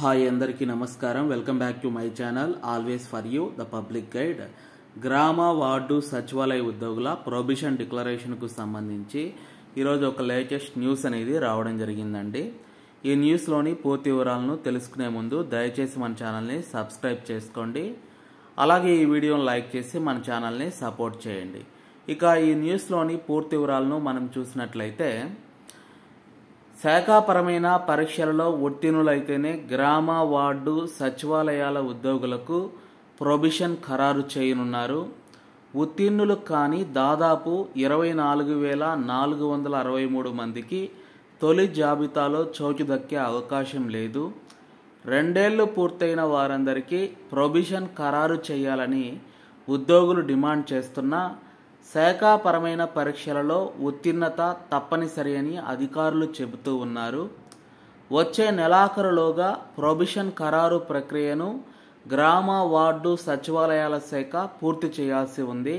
hi అందరికీ నమస్కారం welcome back to my channel always for you the public guide గ్రామ వార్డు సచివాలయ ఉద్యోగుల ప్రొబిషన్ డిక్లరేషన్కు సంబంధించి ఈరోజు ఒక లేటెస్ట్ న్యూస్ అనేది రావడం జరిగిందండి ఈ న్యూస్లోని పూర్తి వివరాలను తెలుసుకునే ముందు దయచేసి మన ఛానల్ని సబ్స్క్రైబ్ చేసుకోండి అలాగే ఈ వీడియోను లైక్ చేసి మన ఛానల్ని సపోర్ట్ చేయండి ఇక ఈ న్యూస్లోని పూర్తి వివరాలను మనం చూసినట్లయితే శాఖాపరమైన పరీక్షలలో ఉత్తీర్ణులైతేనే గ్రామ వార్డు సచివాలయాల ఉద్యోగులకు ప్రొబిషన్ ఖరారు చేయనున్నారు ఉత్తీర్ణులు కానీ దాదాపు ఇరవై నాలుగు వేల నాలుగు వందల అరవై మూడు మందికి తొలి జాబితాలో చోటు దక్కే అవకాశం లేదు రెండేళ్లు పూర్తయిన వారందరికీ ప్రొబిషన్ ఖరారు చేయాలని ఉద్యోగులు డిమాండ్ చేస్తున్నా శాఖాపరమైన పరీక్షలలో ఉత్తీర్ణత తప్పనిసరి అని అధికారులు చెబుతూ ఉన్నారు వచ్చే నెలాఖరులోగా ప్రొబిషన్ ఖరారు ప్రక్రియను గ్రామ వార్డు సచివాలయాల శాఖ పూర్తి చేయాల్సి ఉంది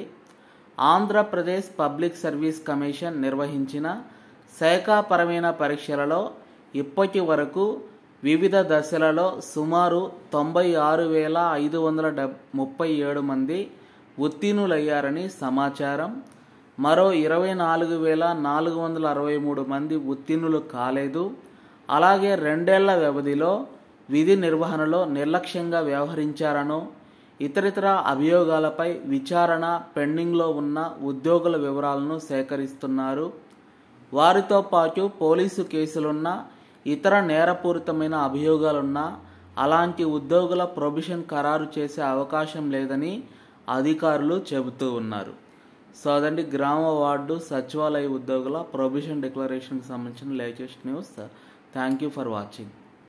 ఆంధ్రప్రదేశ్ పబ్లిక్ సర్వీస్ కమిషన్ నిర్వహించిన శాఖాపరమైన పరీక్షలలో ఇప్పటి వరకు వివిధ దశలలో సుమారు తొంభై ఆరు వేల ఐదు వందల డెబ్ ముప్పై ఏడు మంది ఉత్తీర్ణులయ్యారని సమాచారం మరో ఇరవై నాలుగు వేల నాలుగు వందల అరవై మూడు మంది ఉత్తీర్ణులు కాలేదు అలాగే రెండేళ్ల వ్యవధిలో విధి నిర్వహణలో నిర్లక్ష్యంగా వ్యవహరించారనో ఇతరితర అభియోగాలపై విచారణ పెండింగ్లో ఉన్న ఉద్యోగుల వివరాలను సేకరిస్తున్నారు వారితో పాటు పోలీసు కేసులున్న ఇతర నేరపూరితమైన అభియోగాలున్నా అలాంటి ఉద్యోగుల ప్రొబిషన్ ఖరారు చేసే అవకాశం లేదని అధికారులు చెబుతూ ఉన్నారు సో అదండి గ్రామ వార్డు సచివాలయ ఉద్యోగుల ప్రొబిషన్ డిక్లరేషన్కి సంబంధించిన latest news thank you for watching